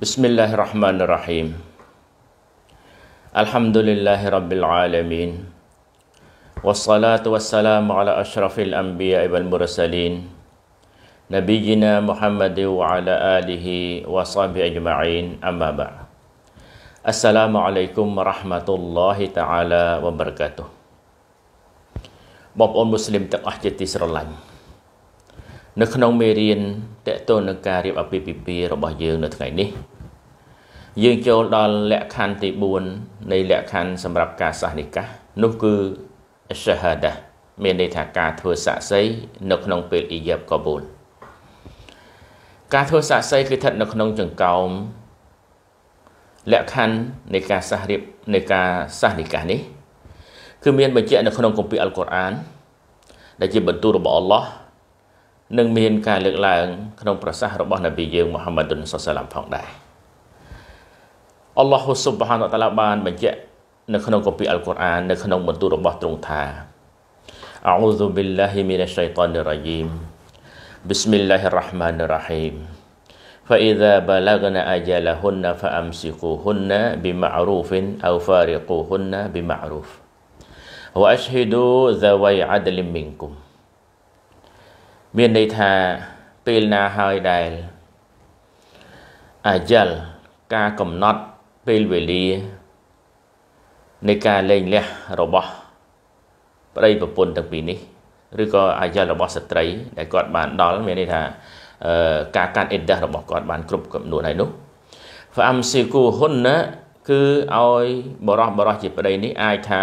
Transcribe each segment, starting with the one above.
Bismillahirrahmanirrahim. Alhamdulillahirrabbilalamin. Wassalatu wassalamu ala ashrafil anbiya ibn mursalin. Nabiyina Muhammadin wa ala alihi wa sahbihi ajma'in amma ba'a. Assalamualaikum warahmatullahi ta'ala wabarakatuh. Bapak-Ibu Muslim tak ahjati serlanya. នៅក្នុងមេរៀនតកតូននឹងការរៀបអភិពិភារបស់ យើងនៅថ្ងៃនេះយើងចូលដល់ លក្ខខណ្ឌទី4នៃលក្ខខណ្ឌសម្រាប់ការសះនិកាសនោះគឺ shahada មានន័យថាការធ្វើសាក្សីនៅក្នុងពេលអ៊ីយ៉ាប់កបូលការធ្វើសាក្សីគឺស្ថិតនៅក្នុងចង្កោម លក្ខខណ្ឌនៃការសះរៀបនៃការសះនិកាសនេះ គឺមានបញ្ជាក់នៅក្នុងគម្ពីរអល់កុរអាន ដែលជាបន្ទូលរបស់អល់ឡោះនិង មានការលើកឡើងក្នុងប្រសាសន៍របស់នប៊ីយើងមូហាម៉ាឌុនសសាឡាមផងដែរអល់ឡោះស៊ុបហានតាឡាបានបញ្ជាក់នៅក្នុងកាពីអល់កុរអាននៅក្នុងបន្ទូលរបស់ទ្រង់ថាអោស៊ូប៊ីឡាហ៊ីមីនឆៃតានរ៉ាជីមបិស្មិលឡាហ៊ីរ៉ាហ្មានរ៉ាហ៊ីម فإذا بلغن أجلهن فأمسكوهن بمعروف أو فارقوهن بمعروف وأشهدوا ذوي عدل منكم មានន័យថាពេលណាហើយដែលអាយលការកំណត់ពេលវេលានៃការលែងលះរបស់ប្តីប្រពន្ធទាំងពីរនេះឬក៏អាយលរបស់ស្ត្រីដែលគាត់បានដល់មានន័យថាការកាត់អេដាស់របស់គាត់បានគ្រប់កំណួនហើយនោះហ្វាំស៊ីគូហ៊ុនណាគឺឲ្យបរោះបរោះជាប្តីនេះអាចថា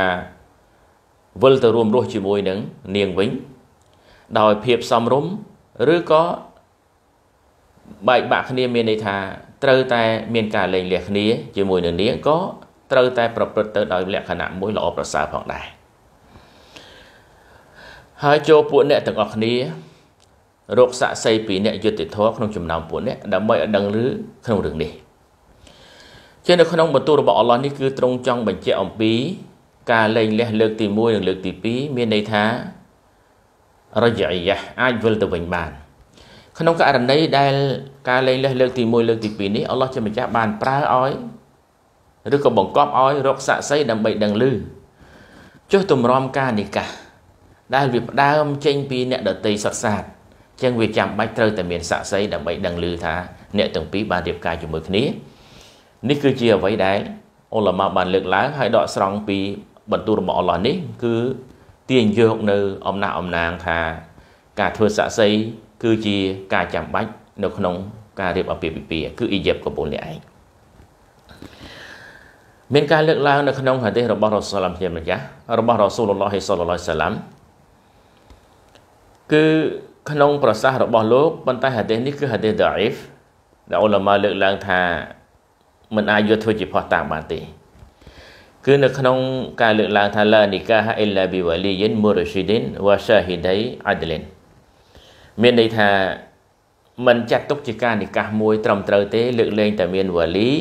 វិលទៅរួម រស់ជាមួយនឹងនាងវិញដោយភាពសមរម្យឬក៏បែកបាក់គ្នាមានន័យថាត្រូវតែមានការលែងលះគ្នា ជាមួយនឹងនាងក៏ត្រូវតែ ប្រព្រឹត្តទៅដោយលក្ខណៈមួយល្អប្រសើរផងដែរហើយចូលពួកអ្នកទាំងអស់គ្នារកស័ក្តិសិទ្ធិពីអ្នកយុត្តិធម៌ក្នុងចំណោមពួកអ្នកដើម្បីឲ្យដឹងឮក្នុងរឿងនេះជានៅក្នុងបន្ទូលរបស់អល់ឡោះនេះគឺទ្រង់ចង់បញ្ជាក់អំពីការលែងលះលើក ទី1និងលើក ទី2មានន័យថារយៈយះអាចវិលទៅវិញបាន ក្នុងករណីដែលការលែងលះលើក ទី1លើកទី2នេះអល់ឡោះជាម្ចាស់បានប្រើឲ្យឬក៏បង្កប់ឲ្យរកស័ក្តិសិទ្ធិដើម្បីដឹងឮចុះទម្រាំការនិកាសដែលវាផ្ដើមចេញពីអ្នកដតីសត្វសាស្ត្រចឹងវាចាំបាច់ត្រូវតែមានស័ក្តិសិទ្ធិដើម្បីដឹងឮថាអ្នកទាំងពីរបានរៀបការជាមួយគ្នានេះគឺជាអ្វីដែលអ៊ុលម៉ាបានលើកឡើងហើយដកស្រង់ពីបន្ទូលរបស់អល់ឡោះនេះគឺទាញយកនៅអំណះអំណាងថា ការធ្វើស័ក្តិសិទ្ធិគឺជាការចាំបាច់នៅក្នុងការរៀបអាពាហ៍ពិពាហ៍គឺអ៊ីជីបកំពុងនេះឯងមានការលើកឡើងនៅក្នុងហាឌីសរបស់រ៉ូសូលឡាំជាម្ចាស់របស់រ៉ូសូលឡោះសលឡោះសាឡាំគឺក្នុងប្រសាសន៍របស់លោកប៉ុន្តែ ហាឌីសនេះគឺហាឌីសដាអ៊ីហ្វដែលអ៊ុលម៉ាលើកឡើងថាមិនអាចយកធ្វើជាផុសតាមបានទេគឺនៅក្នុងការលើកឡើងថាឡានីកាហាអ៊ីឡាប៊ីវ៉ាលីយិនមូរ៉ូស៊ីឌីនវ៉ាសាហ៊ីដៃអាដលិនមានន័យថាมันចាត់ទុកជាការនិកាសមួយត្រឹមត្រូវទេ លើកលែងតែមានវ៉ាលី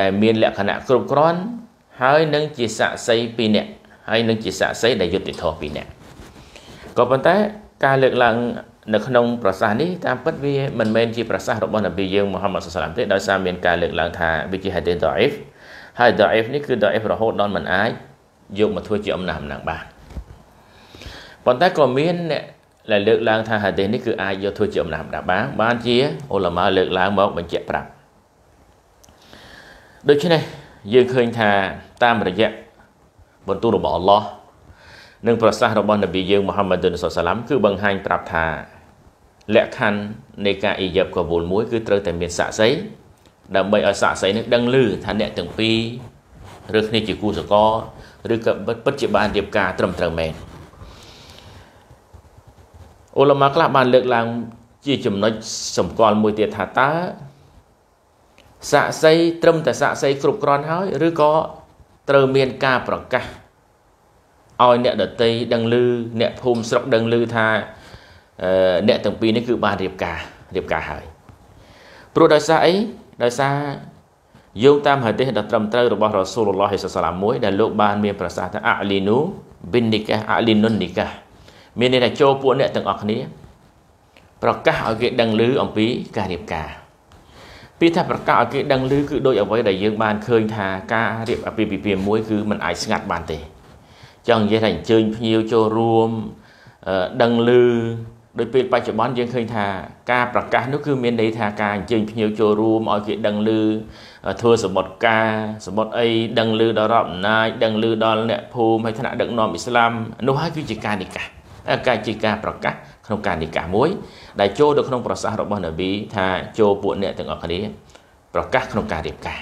ដែលមានលក្ខណៈគ្រប់គ្រាន់ហើយនឹងជាស័ក្តិសិទ្ធិពីរនាក់ហើយនឹងជាស័ក្តិសិទ្ធិដែលយុត្តិធម៌ពីរនាក់ក៏ប៉ុន្តែការលើកឡើងនៅក្នុងប្រសាសន៍នេះតាមពិតវាមិនមែនជាប្រសាសន៍របស់នប៊ីយើងមូហាម៉ាត់សសាឡាមទេដោយសារមានការលើកឡើងថាវាជាហាឌីសដអ៊ីហ្វហើយ daif នេះគឺ daif រហូតដល់មិនអាចយកមកធ្វើជាអំណះអំណាងបានប៉ុន្តែក៏មានអ្នកដែលលើកឡើង ថាហាឌីសនេះគឺអាចយកធ្វើជាអំណះអំណាងបាន បានជាអ៊ុលម៉ាលើកឡើងមកបញ្ជាក់ប្រាប់ដូច្នេះយើងឃើញថាតាមរយៈបន្ទូលរបស់អល់ឡោះនិងប្រសាសន៍របស់នប៊ីយើងមូហាម៉ាឌុនសុសឡាមគឺបង្ហាញប្រាប់ថា លក្ខខណ្ឌនៃការអ៊ីយ៉ាប់កវូលមួយ គឺត្រូវតែមានសាក់សីដើម្បីឲ្យសាក្សីនឹងដឹងឮថាអ្នកទាំងពីរឬគ្នាជាគូសកលឬក៏ពិតជាបានរៀបការត្រឹមត្រូវមែនអូឡាម៉ាខ្លះបានលើកឡើង ជាចំណុចសម្គាល់មួយទៀតថាតើសាក្សីត្រឹមតែសាក្សីគ្រប់គ្រាន់ហើយឬក៏ត្រូវមានការប្រកាសឲ្យអ្នកដតីដឹងឮអ្នកភូមិស្រុកដឹងឮថាអ្នកទាំងពីរនេះគឺបានរៀបការរៀបការហើយព្រោះដោយសារអីដោយសារយោងតាមហាឌីសដ៏ត្រឹមត្រូវរបស់រ៉ាស៊ូលឡោះហិសសាឡាមមួយដែលលោកបានមានប្រសាសន៍ថាអាលីនូប៊ីននីកាអាលីនុននីកាមានន័យថាចូលពួកអ្នកទាំងអស់គ្នា ប្រកាសឲ្យគេដឹងឮអំពីការរៀបការពាក្យថាប្រកាសឲ្យគេដឹងឮគឺដូចអ្វីដែលយើង បានឃើញ ថាការរៀបអាពាហ៍ពិពាហ៍មួយគឺมันអាចស្ងាត់បានទេចង់និយាយថាអញ្ជើញភ្ញៀវចូលរួមដឹងឮដោយពេលបច្ចុប្បន្នយើងឃើញថាការប្រកាសនោះគឺមានន័យថាការអញ្ជើញភ្ញៀវចូលរួមឲ្យគេដឹងឮធ្វើសមុទ្រការសមុទ្រអីដឹងឮដល់រដ្ឋអំណាចដឹងឮដល់អ្នកភូមិហើយថ្នាក់ដឹកនាំអ៊ីស្លាមនោះហើយគឺជាការនិកាសការជាការប្រកាសក្នុងការនិកាសមួយដែលចូលទៅក្នុងប្រសាសន៍របស់នប៊ីថា ចូលពួកអ្នកទាំងអស់គ្នាប្រកាសក្នុងការរៀបការ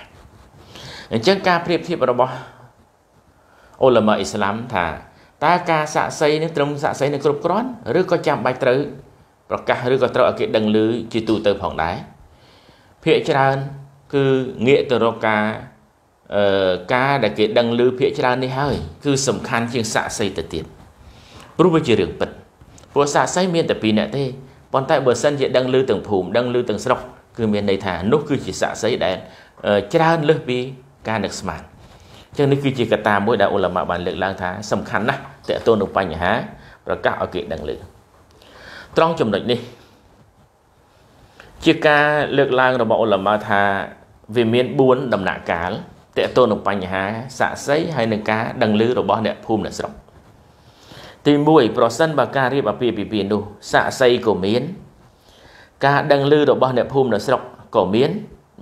អញ្ចឹងការប្រៀបធៀបរបស់អ៊ុលម៉ាអ៊ីស្លាមថាតើការសាក់សីនេះត្រឹមសាក់សីនឹងគ្រប់គ្រាន់ឬក៏ចាំបាច់ត្រូវប្រកាសឬក៏ត្រូវឲ្យគេដឹងឮជាទូទៅផងដែរភាកច្រើនគឺងាកទៅរកការអឺការដែលគេដឹងឮភាកច្រើន នេះហើយ គឺសំខាន់ជាងសាក់សីទៅទៀតព្រោះវាជារឿងពិតព្រោះសាក់សីមានតែ2អ្នកទេប៉ុន្តែបើសិនជាដឹងឮទាំងភូមិដឹងឮទាំងស្រុកគឺមានន័យថានោះគឺជាសាក់សីដែល ច្រើនលើសពីការនឹកស្មានអញ្ចឹងនេះគឺជាកត្តាមួយដែលអ៊ុលម៉ាបានលើកឡើងថា សំខាន់ណាស់តកតូននឹងបញ្ហា ប្រកាសឲ្យគេដឹងលើត្រង់ចំណុចនេះជាការលើកឡើងរបស់អ៊ុលម៉ាថា វាមាន4ដំណាក់កាលតកតូននឹងបញ្ហាសាក់សីហើយនឹងការដឹងលើរបស់អ្នកភូមិអ្នកស្រុកទី1ប្រសិនបើការរៀបអាពាហ៍ពិពាហ៍នោះសាក់សីក៏មានការដឹងលើរបស់អ្នកភូមិអ្នកស្រុកក៏មាន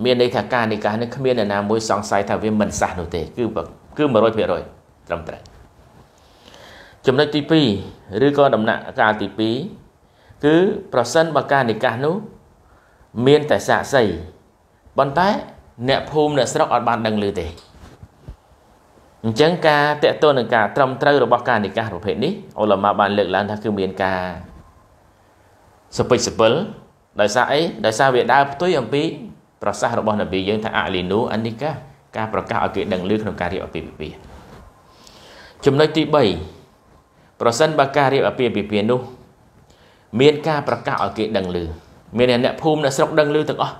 មានន័យថាការនិកាសនេះគ្មានអ្នកណាមួយសង្ស័យថាវាមិនសះនោះទេគឺគឺ100%ត្រឹមត្រូវចំណុចទី2ឬក៏ដំណាក់កាលទី2គឺប្រសិនបើការនិកាសនោះមានតែសាក់សីប៉ុន្តែ អ្នកភូមិអ្នកស្រុកអត់បានដឹងឮទេអញ្ចឹងការតេតតនឹងការត្រឹមត្រូវរបស់ការនិកាសប្រភេទនេះអ៊ុលម៉ាបាន លើកឡើងថាគឺមានការសុពេចសិពលដោយសារអីដោយសារវាដើរផ្ទុយអំពីប្រសាសន៍របស់នប៊ីយើងថាអាលីនូអានិកាការប្រកាសឲ្យគេដឹងឮក្នុងការរៀបអាពាហ៍ពិពាហ៍ចំណុចទី3ប្រសិនបើការរៀបអាពាហ៍ពិពាហ៍នោះមាន ការប្រកាសឲ្យគេដឹងឮមានអ្នកភូមិអ្នកស្រុកដឹងឮទាំងអស់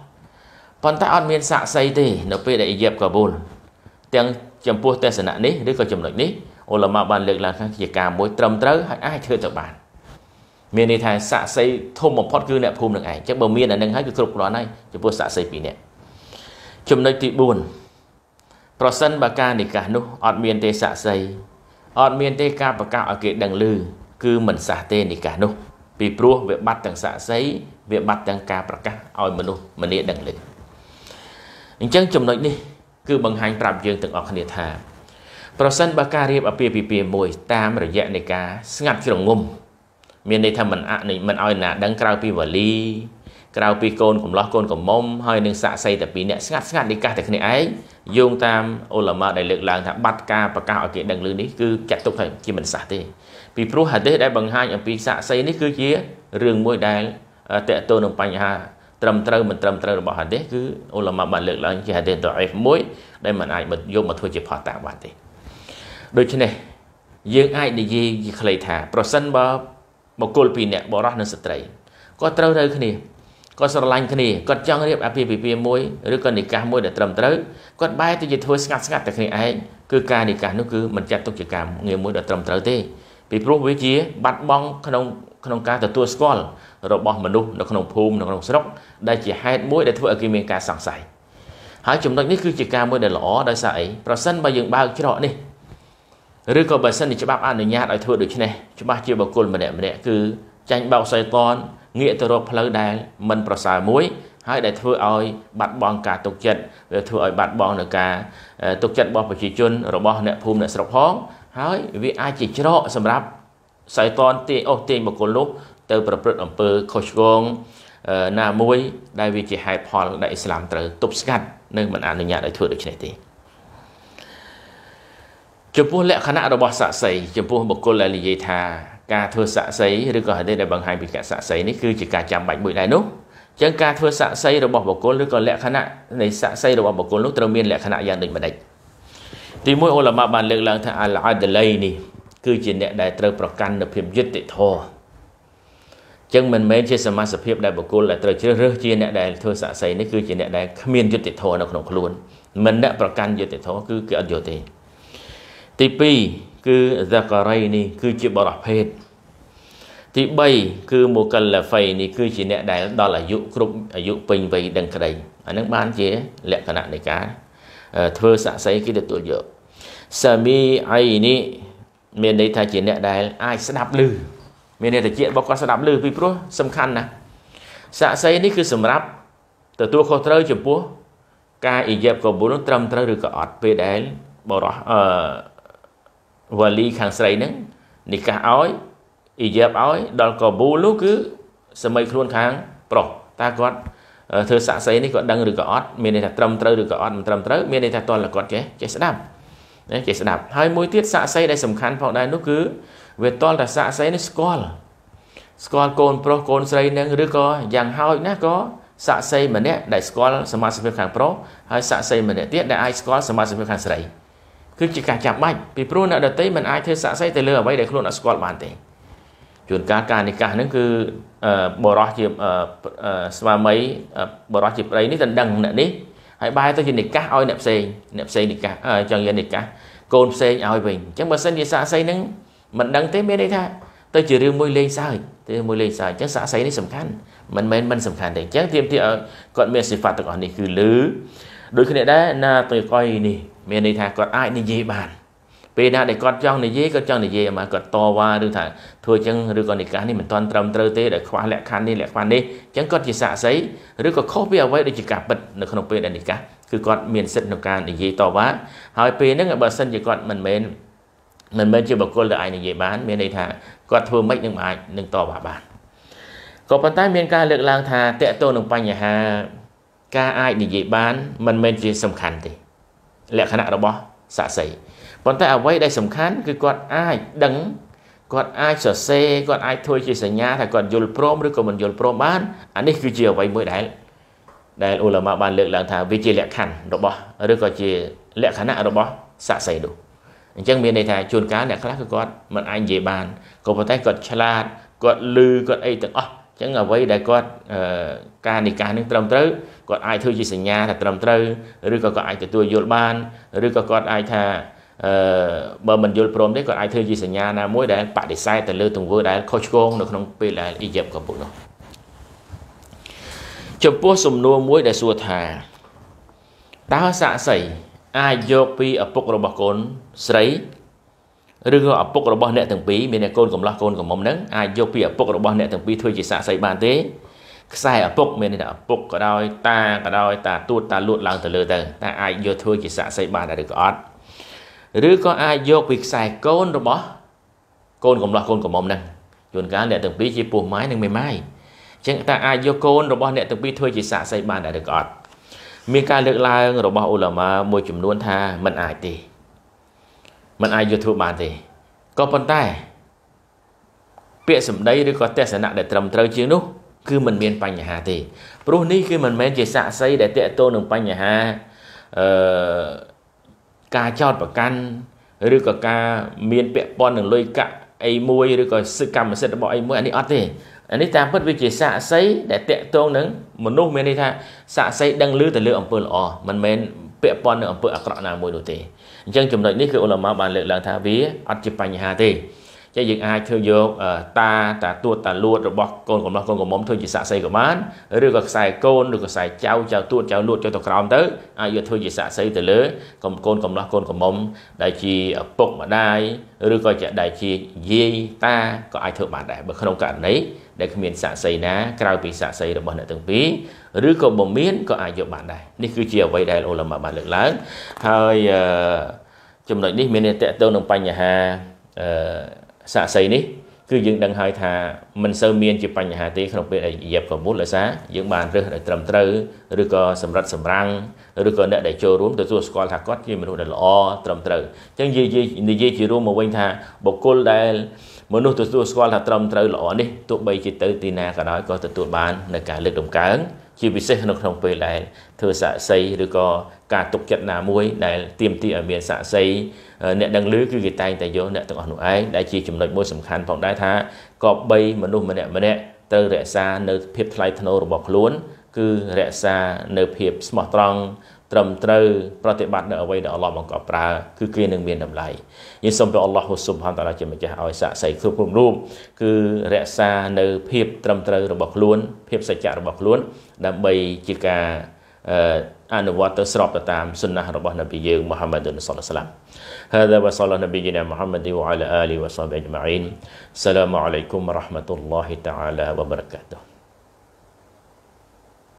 ប៉ុន្តែអត់មានសាក្សីទេនៅពេលដែលអ៊ីយ៉ាប់កាបូលទាំងចំពោះទស្សនៈនេះឬក៏ចំណុចនេះអ៊ុលម៉ាបានលើកឡើងថាជាការមួយត្រឹមត្រូវហើយអាចធ្វើទៅបាន មានន័យថាសាក្សីធំបំផុតគឺអ្នកភូមិនឹងឯងចឹងបើមានអានឹងហើយគឺគ្រប់គ្រាន់ហើយចំពោះសាក្សីពីរនាក់ចំណុចទី4ប្រសិនបើការនិកាសនោះអត់មានទេសាក្សីអត់មានទេការប្រកាសឲ្យគេដឹងឮគឺមិនសះទេនិកាសនោះ ពីព្រោះវាបាត់ទាំងស័ក្តិសិទ្ធិវាបាត់ទាំងការប្រកាសឲ្យមនុស្សម្នាដឹងឮអញ្ចឹងចំណុចនេះគឺបង្ហាញប្រាប់យើងទាំងអស់គ្នាថាប្រសិនបើការរៀបអាពាហ៍ពិពាហ៍មួយតាមរយៈនៃការស្ងាត់ជ្រងំមានន័យថាមិនអនុមិនឲ្យណាដឹងក្រៅពីវលីក្រៅពីកូនកំឡោះកូនកំមុំហើយនឹងសាក់សីតែពីរអ្នកស្ងាត់ស្ងាត់នេះកាសតែគ្នាឯងយោងតាមអ៊ុលម៉ាដែលលើកឡើងថាបាត់ការប្រកាសឲ្យគេដឹងឮនេះគឺចាត់ទុកថាជាមិនសះទេពីព្រោះហាឌីសដែលបង្ហាញអំពីសាក់សីនេះគឺជារឿងមួយដែលតកតទៅនឹងបញ្ហា ត្រឹមត្រូវមិនត្រឹមត្រូវរបស់ហាឌីសគឺអ៊ុលម៉ាបានលើកឡើងជាហាឌីសដអ៊ីហ្វមួយដែលមិនអាចយកមកធ្វើជាផតតាបានទេដូច្នេះ យើងអាចនិយាយខ្លីថា ប្រសិនបើបុគ្គលពីរនាក់បរិះនិងស្ត្រីគាត់ត្រូវត្រូវគ្នាគាត់ស្រឡាញ់គ្នាគាត់ចង់រៀបអាពាហ៍ពិពាហ៍មួយឬក៏និកាសមួយដែលត្រឹមត្រូវគាត់បែរទៅជាធ្វើស្ងាត់ស្ងាត់តែគ្នាឯងគឺការនិកាសនោះគឺមិនចាត់ទុកជាការងារមួយដែលត្រឹមត្រូវទេពីព្រោះវាជា បាត់បង់ក្នុងក្នុងការទទួលស្គាល់របស់មនុស្សនៅក្នុងភូមិនៅក្នុងស្រុកដែលជាហេតុមួយដែលធ្វើឲ្យគេមានការសង្ស័យហើយចំណុចនេះគឺជាការមួយដែលល្អដោយសារអីប្រសិនបើយើងបើកច្រកនេះឬក៏បើសិនជាច្បាប់អនុញ្ញាតឲ្យធ្វើដូច្នេះច្បាស់ជាបុគ្គលម្នាក់ម្នាក់គឺចាញ់បោកសៃតនងាកទៅរកផ្លូវដែលមិនប្រសើរមួយហើយដែលធ្វើឲ្យបាត់បង់ការទុកចិត្តវាធ្វើឲ្យបាត់បង់នៅការទុកចិត្តរបស់ប្រជាជនរបស់អ្នកភូមិអ្នកស្រុកផងហើយវាអាចជាច្រកសម្រាប់សៃតនទាញអូសទាញបុគ្គលនោះទៅប្រព្រឹត្តអំពើខុសឆ្គងណាមួយ ដែលវាជាហេតុផលដែលអ៊ីស្លាមត្រូវទប់ស្កាត់និងមិនអនុញ្ញាតឲ្យធ្វើដូច្នេះទេចំពោះលក្ខណៈរបស់ស័ក្តិសិទ្ធិចំពោះបុគ្គលដែលនិយាយថាការធ្វើសាក់សីឬក៏ហេតុដែលបង្ហាញពីការសាក់សីនេះគឺជាការចាំបាច់មួយដែរនោះអញ្ចឹងការធ្វើសាក់សីរបស់បុគ្គលឬក៏លក្ខណៈនៃសាក់សីរបស់បុគ្គលនោះត្រូវមានលក្ខណៈយ៉ាងដូចម្តេចទីមួយអ៊ុលម៉ាបានលើកឡើងថាអលអាដលៃនេះគឺជា អ្នកដែលត្រូវប្រកាន់នូវភាពយុត្តិធម៌ចឹងមិនមែនជាសមាសភាពដែលបុគ្គលដែលត្រូវជ្រើសរើសជាអ្នកដែលធ្វើសាក់សីនេះគឺជាអ្នកដែលគ្មានយុត្តិធម៌នៅក្នុងខ្លួនមិនអ្នកប្រកាន់យុត្តិធម៌គឺគេអត់យល់ទេទី2គឺហ្សាការៃនេះគឺជាបរិភេទទី3គឺមូកលហ្វៃនេះគឺ ជាអ្នកដែលដល់អាយុគ្រប់អាយុពេញវ័យដឹងក្តីអានឹងបានជា លក្ខណៈនៃការធ្វើស័ក្តិសិទ្ធិគេទទួលយកសាមីអៃនេះមានន័យថាជាអ្នកដែលអាចស្ដាប់ឮមានន័យថាជារបស់គាត់ស្ដាប់ឮពីព្រោះសំខាន់ណាស់ស័ក្តិសិទ្ធិនេះគឺសម្រាប់ទទួលខុសត្រូវចំពោះការអ៊ីយ៉ាប់កប៊ូលនោះត្រឹមត្រូវឬក៏អត់ពេលដែលបរោះអឺវ៉ាលីខាងស្រីហ្នឹងនិកាសឲ្យអ៊ីយ៉ាបឲ្យ ដល់កប៊ូលនោះគឺសម័យខ្លួនខាងប្រុសតើគាត់ធ្វើសាក់សីនេះគាត់ដឹងឬក៏អត់មានន័យថាត្រឹមត្រូវឬក៏អត់មិនត្រឹមត្រូវ មានន័យថាតលគាត់ចេះចេះស្ដាប់ណាចេះស្ដាប់ហើយមួយទៀតសាក់សីដែលសំខាន់ផងដែរនោះគឺវាតលតែសាក់សីនេះស្គាល់ស្គាល់កូន ប្រុសកូនស្រីនឹងឬក៏យ៉ាងហោចណាក៏សាក់សីម្នាក់ដែលស្គាល់សមាជិកខាងប្រុសហើយសាក់សីម្នាក់ទៀតដែលអាចស្គាល់សមាជិកខាងស្រីគឺជាការចាំបាច់ពីព្រោះអ្នកដតីមិនអាចធ្វើសាក់សីទៅលើអ្វីដែលខ្លួនអត់ស្គាល់បានទេជួនកាលការនិកាសហ្នឹងគឺបរោះជាស្វាមីបរោះជាប្តីនេះតណ្ដឹងអ្នកនេះហើយបែរទៅជានិកាសឲ្យអ្នកផ្សេងអ្នកផ្សេងនិកាសចង់និយាយនិកាសកូនផ្សេងឲ្យវិញអញ្ចឹងបើសិនជាសាក់សីហ្នឹងមិនដឹងទេមានន័យថាទៅជារឿងមួយលេងសើចទៅមួយលេងសើចអញ្ចឹងសាក់សីនេះសំខាន់មិនមែនមិនសំខាន់ទេអញ្ចឹងទាមទារឲ្យគាត់មានសិផាតទាំងអស់នេះគឺលឺដូចគ្នាដែរណាតយកុយនេះមានន័យថាគាត់អាចនិយាយបានពេលណាដែលគាត់ចង់និយាយគាត់ចង់និយាយអាមកគាត់តវ៉ាឬថាធ្វើអញ្ចឹងឬក៏និកាសនេះមិនទាន់ត្រឹមត្រូវទេដែលខ្វះលក្ខខណ្ឌនេះលក្ខខណ្ឌនេះអញ្ចឹងគាត់ជាសាក់សីឬក៏ខុសពីអ្វីដែលជាការពិតនៅក្នុងពេលដែលនិកាសគឺគាត់មានសិទ្ធិក្នុងការនិយាយតវ៉ាហើយពេលហ្នឹងបើសិនជាគាត់មិនមែនមិនមែនជាបុគ្គលដែលអាចនិយាយបាន មានន័យថាគាត់ធ្វើមិននឹងអាចនឹងតវ៉ាបានក៏ប៉ុន្តែមានការលើកឡើងថាតកតទៅនឹងបញ្ហា ការអាចនិយាយបាន មិនមែនជា សំខាន់ទេលក្ខណៈរបស់ស័ក្តិសិទ្ធិប៉ុន្តែអ្វីដែលសំខាន់គឺគាត់អាចដឹងគាត់អាចសរសេរគាត់អាចធ្វើជាសញ្ញាថាគាត់យល់ព្រមឬក៏មិនយល់ព្រមបានអានេះគឺជាអ្វីមួយដែលដែលអ៊ូឡាម៉ាបានលើកឡើងថាវាជាលក្ខខណ្ឌរបស់ឬក៏ជាលក្ខណៈរបស់ស័ក្តិសិទ្ធិនោះអញ្ចឹងមានន័យថាជួនកាលអ្នកខ្លះគឺគាត់មិនអាចនិយាយបានក៏ប៉ុន្តែគាត់ឆ្លាតគាត់លឺគាត់អីទាំងអស់អញ្ចឹងអ្វីដែលគាត់ការនិកាសនឹងត្រឹមត្រូវគាត់អាចធ្វើជាសញ្ញាថាត្រឹមត្រូវឬក៏គាត់អាចទទួលយល់បានឬក៏គាត់អាចថាអឺបើមិនយល់ព្រមទេគាត់អាចធ្វើជាសញ្ញាណាមួយដែលបដិសេធទៅលើទង្វើដែលខុសឆ្គងនៅក្នុងពេលដែលអ៊ីជីបកំពុងនោះចំពោះសំណួរមួយដែលសួរថាតើសាក់សីអាចយកពីឪពុករបស់កូនស្រីឬក៏ឪពុករបស់អ្នកទាំងពីរមានតែកូនកំឡោះកូនកំមុំហ្នឹងអាចយកពីឪពុករបស់អ្នកទាំងពីរធ្វើជាសាក់សីបានទេខ្សែឪពុកមានន័យថាឪពុកក៏ដោយតាក៏ដោយ តាទួតតាលួតឡើងទៅលើទៅតែអាចយកធ្វើជាស័ក្តិសិទ្ធិបានឬក៏អត់ឬក៏អាចយកពីខ្សែកូនរបស់ កូនកំឡោះកូនកំមុំហ្នឹងជួនកាលអ្នកទាំងពីរជាពោះម៉ាយនិងមេម៉ាយអញ្ចឹងតើអាចយកកូនរបស់អ្នកទាំងពីរធ្វើជាស័ក្តិសិទ្ធិបានដែរឬក៏អត់មានការលើកឡើងរបស់អ៊ូឡាម៉ាមួយចំនួនថាมันអាចទេมันអាចយកធ្វើបានទេក៏ប៉ុន្តែពាក្យសម្ដីឬក៏ទស្សនៈដែលត្រឹមត្រូវជាងនោះគឺมันមានបញ្ហាទេព្រោះនេះគឺមិនមែនជាស័ក្តិសិទ្ធិដែលតកតូននឹងបញ្ហាអឺការចោតប្រកាន់ឬក៏ការ មាន ពាក់ព័ន្ធនឹងលុយកាក់អីមួយឬក៏សិទ្ធិកម្មសិទ្ធិរបស់អីមួយអានេះអត់ទេអានេះតាមពិតវាជាស័ក្តិសិទ្ធិដែលតកតងនឹងមនុស្សមានន័យថាស័ក្តិសិទ្ធិដឹងឮទៅលើអំពើល្អមិនមែនពាក់ព័ន្ធនឹងអំពើអាក្រក់ណាមួយនោះទេអញ្ចឹងចំណុចនេះគឺឧលមាបានលើកឡើងថាវាអត់ជាបញ្ហាទេចឹងយើងអាចធ្វើយក តាតាទួត តាលួតរបស់កូនកំណោះកូនកំមុំធ្វើជាស័ក្តិសិក៏បានឬក៏ខ្សែកូនឬក៏ខ្សែចៅ ចៅទួតចៅ លួតចុះទៅក្រោមទៅអាចយកធ្វើជាស័ក្តិសិទៅលើកូនកំណោះកូនកំមុំដែលជាឪពុកម្ដាយឬក៏ជាដែលជាយាយតាក៏អាចធ្វើបានដែរបើក្នុងករណីដែលគ្មានស័ក្តិសិណាក្រៅពីស័ក្តិសិរបស់អ្នកទាំងពីរឬក៏បំមានក៏អាចយកបានដែរនេះគឺជាអ្វីដែលអូឡាម៉ាបានលើកឡើងហើយចំណុចនេះ មានតកតទៅនឹងបញ្ហាអឺសាក់សីនេះគឺយើងដឹងហើយថាមិនសូវមានជាបញ្ហាទេក្នុងពេលដែលយាបកមុលដោយសារយើងបានរើសឲ្យត្រឹមត្រូវឬក៏សម្រិតសម្រាំងឬក៏អ្នកដែលចូលរួមទទួលស្គាល់ថាគាត់ជាមនុស្សដែលល្អត្រឹមត្រូវអញ្ចឹងនិយាយនិយាយជារួមមកវិញថាបុគ្គលដែលមនុស្សទទួលស្គាល់ថាត្រឹមត្រូវល្អនេះទោះបីជាទៅទីណាក៏ដោយក៏ទទួលបាននៅការលើកដំកើងជាពិសេសនៅក្នុងពេលដែលធ្វើសាក់សីឬក៏ការទុកចិត្តណាមួយ ដែលទៀមទីឲ្យមានសាក់សីអ្នកដឹងឮគឺគេតែងតែយកអ្នកទាំងអស់នោះឯងដែលជាចំណុចមួយសំខាន់ផងដែរថាក៏បីមនុស្សម្នាក់ម្នាក់ត្រូវរក្សានៅភាពថ្លៃថ្នូររបស់ខ្លួនគឺរក្សានៅភាពស្មោះត្រង់ត្រឹមត្រូវប្រតិបត្តិនៅអ្វីដែលអល់ឡោះបង្កប់ប្រើគឺគេនឹងមានតម្លៃយើងសូមព្រះអល់ឡោះស៊ុបហានតាឡាជាម្ចាស់ឲ្យសាក់សីគ្រប់គ្រប់រូបគឺរក្សានៅភាព ត្រឹមត្រូវរបស់ខ្លួន ភាព សច្ចៈរបស់ខ្លួន ដើម្បីជាការអនុវត្តទៅស្របទៅតាមសុណាហ៍របស់នប៊ីយើងមូហាម៉ាត់សល្លឡាម هذا وصلى نبينا محمد وعلى آله وصحبه أجمعين السلام عليكم ورحمة الله تعالى وبركاته